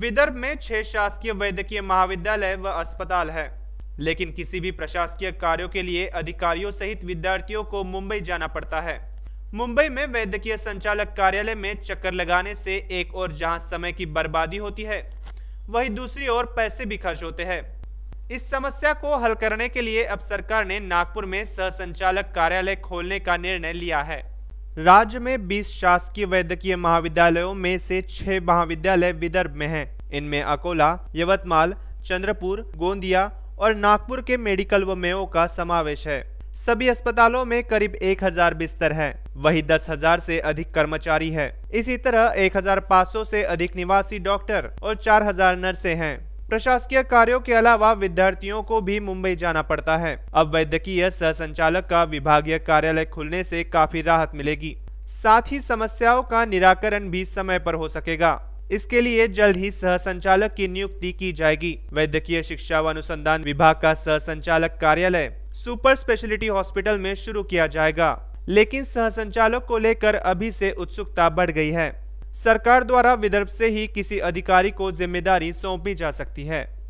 विदर्भ में छह शासकीय वैद्यकीय महाविद्यालय व अस्पताल है लेकिन किसी भी प्रशासकीय कार्यों के लिए अधिकारियों सहित विद्यार्थियों को मुंबई जाना पड़ता है मुंबई में वैद्यकीय संचालक कार्यालय में चक्कर लगाने से एक और जहां समय की बर्बादी होती है वहीं दूसरी ओर पैसे भी खर्च होते हैं इस समस्या को हल करने के लिए अब सरकार ने नागपुर में सहसंचालक कार्यालय खोलने का निर्णय लिया है राज्य में 20 शासकीय वैद्यकीय महाविद्यालयों में से छह महाविद्यालय विदर्भ में हैं। इनमें अकोला यवतमाल चंद्रपुर गोंदिया और नागपुर के मेडिकल व मेयो का समावेश है सभी अस्पतालों में करीब 1000 बिस्तर हैं, वही 10,000 से अधिक कर्मचारी हैं। इसी तरह 1,500 से अधिक निवासी डॉक्टर और 4,000 नर्सें हैं प्रशासकीय कार्यों के अलावा विद्यार्थियों को भी मुंबई जाना पड़ता है अब वैद्यकीय सह संचालक का विभागीय कार्यालय खुलने से काफी राहत मिलेगी साथ ही समस्याओं का निराकरण भी समय पर हो सकेगा इसके लिए जल्द ही सह संचालक की नियुक्ति की जाएगी वैद्यकीय शिक्षा व अनुसंधान विभाग का सह संचालक कार्यालय सुपर स्पेशलिटी हॉस्पिटल में शुरू किया जाएगा लेकिन सहसंचालक को लेकर अभी से उत्सुकता बढ़ गई है सरकार द्वारा विदर्भ से ही किसी अधिकारी को जिम्मेदारी सौंपी जा सकती है